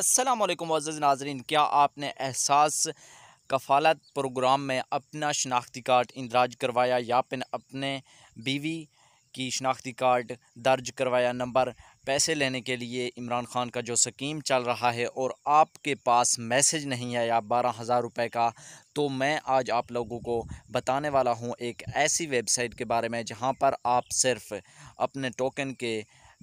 अस्सलाम वालेकुम अज़ीज़ नाजरीन क्या आपने एहसास कफालत प्रोग्राम में अपना शनाख्ती कार्ड इंदराज करवाया या फिर अपने बीवी की शनाख्ती कार्ड दर्ज करवाया नंबर पैसे लेने के लिए इमरान खान का जो स्कीम चल रहा है और आपके पास मैसेज नहीं है या बारह हज़ार रुपये का तो मैं आज आप लोगों को बताने वाला हूँ एक ऐसी वेबसाइट के बारे में जहाँ पर आप सिर्फ़ अपने टोकन के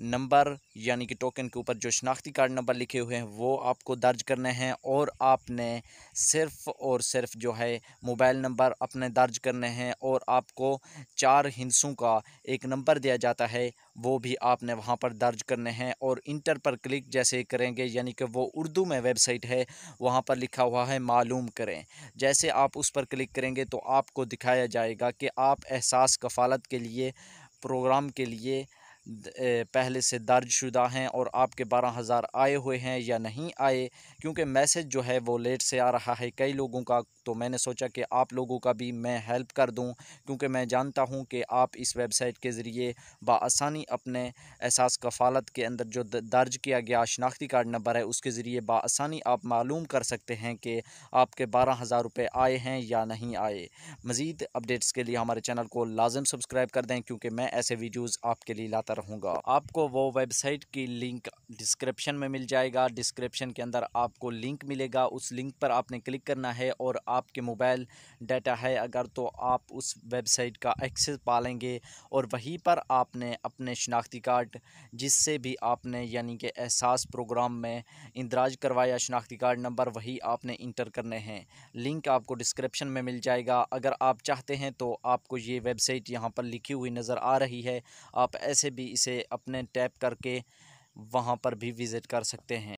नंबर यानी कि टोकन के ऊपर जो शनाख्ती कार्ड नंबर लिखे हुए हैं वो आपको दर्ज करने हैं और आपने सिर्फ़ और सिर्फ जो है मोबाइल नंबर अपने दर्ज करने हैं और आपको चार हिंसों का एक नंबर दिया जाता है वो भी आपने वहाँ पर दर्ज करने हैं और इंटर पर क्लिक जैसे करेंगे यानी कि वो उर्दू में वेबसाइट है वहाँ पर लिखा हुआ है मालूम करें जैसे आप उस पर क्लिक करेंगे तो आपको दिखाया जाएगा कि आप एहसास कफालत के लिए प्रोग्राम के लिए पहले से दर्ज शुदा हैं और आपके बारह हज़ार आए हुए हैं या नहीं आए क्योंकि मैसेज जो है वो लेट से आ रहा है कई लोगों का तो मैंने सोचा कि आप लोगों का भी मैं हेल्प कर दूं क्योंकि मैं जानता हूं कि आप इस वेबसाइट के ज़रिए बसानी अपने एहसास कफालत के अंदर जो दर्ज किया गया शनाख्ती कार्ड नंबर है उसके ज़रिए बसानी आप मालूम कर सकते हैं कि आपके बारह हज़ार रुपये आए हैं या नहीं आए मज़ीद अपडेट्स के लिए हमारे चैनल को लाजम सब्सक्राइब कर दें क्योंकि मैं ऐसे वीडियोज़ आपके लिए लाता रहूँगा आपको वो वेबसाइट की लिंक डिस्क्रिप्शन में मिल जाएगा डिस्क्रिप्शन के अंदर आपको लिंक मिलेगा उस लिंक पर आपने क्लिक करना है और आपके मोबाइल डाटा है अगर तो आप उस वेबसाइट का एक्सेस पा लेंगे और वहीं पर आपने अपने शनाख्ती कार्ड जिससे भी आपने यानी कि एहसास प्रोग्राम में इंदराज करवाया शनाख्ती कार्ड नंबर वही आपने इंटर करने हैं लिंक आपको डिस्क्रिप्शन में मिल जाएगा अगर आप चाहते हैं तो आपको ये वेबसाइट यहाँ पर लिखी हुई नज़र आ रही है आप ऐसे भी इसे अपने टैप करके वहाँ पर भी विज़िट कर सकते हैं